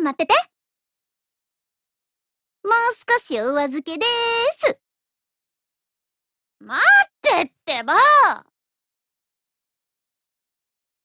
間待っててもう少しお預けでーす待